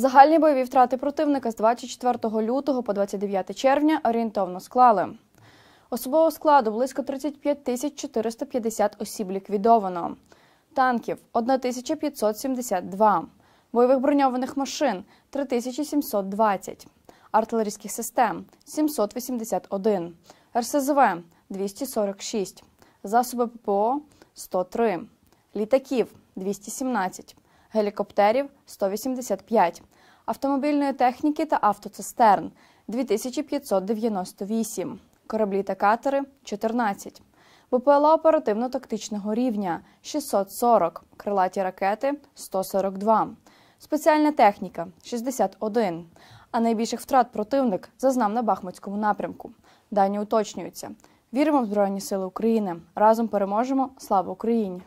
Загальні бойові втрати противника з 24 лютого по 29 червня орієнтовно склали. Особового складу близько 35 тисяч 450 осіб ліквідовано, танків 1572, бойових броньованих машин 3720, артилерійських систем 781, РСЗВ 246, засоби ППО 103, літаків 217, гелікоптерів 185, автомобільної техніки та автоцистерн 2598, кораблі та катери 14, БПЛА оперативно-тактичного рівня 640, крилаті ракети 142, спеціальна техніка 61. А найбільших втрат противник зазнав на Бахмутському напрямку. Дані уточнюються. Віримо в Збройні Сили України. Разом переможемо. Слава Україні!